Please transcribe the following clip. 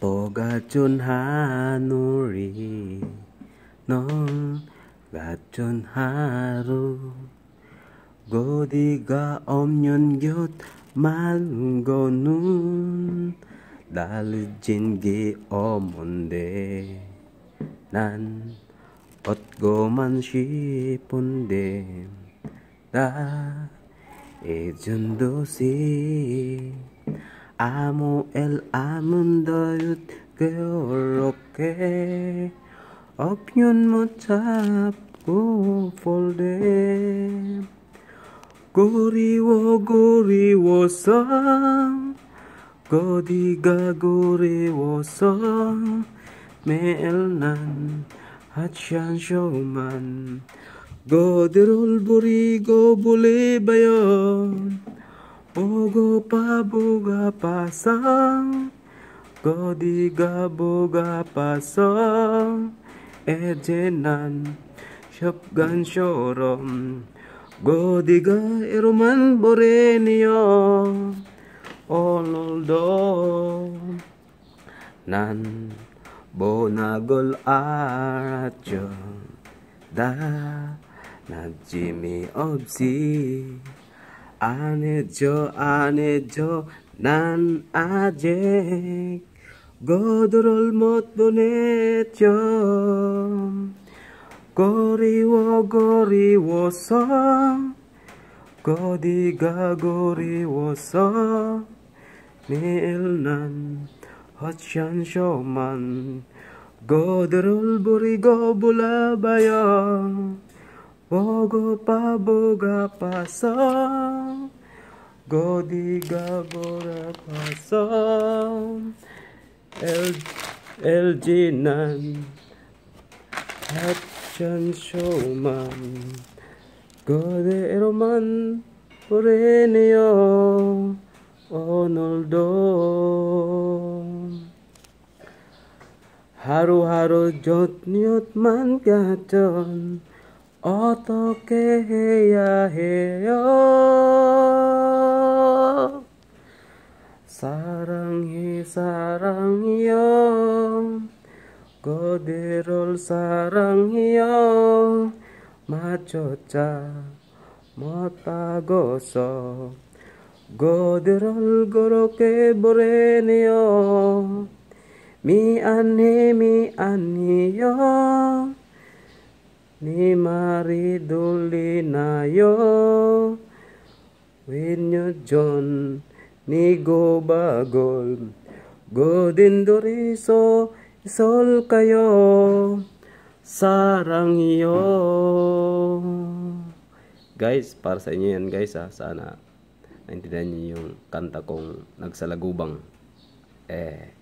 뭐가 촌하노리 넌가 촌하루 고디가 없는 곁 말고는 달라진 게 없는데 난 얻고만 싶은데 나 예전도시 Amo el mundo 괴롭게 opinion 못 잡고 폴대 그리워 그리워서 거디가 그리워서 매일 난 하찮 쇼만 거들을 부리고 불리봐요 Ogopa boga pasang Godiga boga pasang Ejenan Shopgan shorom Godiga eruman borenio do, Nan Bonagol aracho Da Najimi obsi আনে জো আনে জো নান আজে গদরল মত বনে চি ও গরি ও স গদি গা গরি ও স নীল নন হচ্ছন সমান গদরল বুড়ি গোলা বয় 보고파 보가파서 고디가 보라파서 엘지난 액션 쇼만 그대로만 보내요 오늘도 하루하루 좋니 옷만 같던 어떻게 해야 해요? 사랑이 사랑이요 그대를 사랑이요 맞췄자 못하고서 그대를 그렇게 보내네요 미안해 미안해요 ni Maridolinayo Winyo John ni Gobagol Godin Doriso Isol kayo Sarang yo. Guys, para sa inyo yan guys ha ah. Sana naintindihan niyo yung kanta kong Nagsalagubang Eh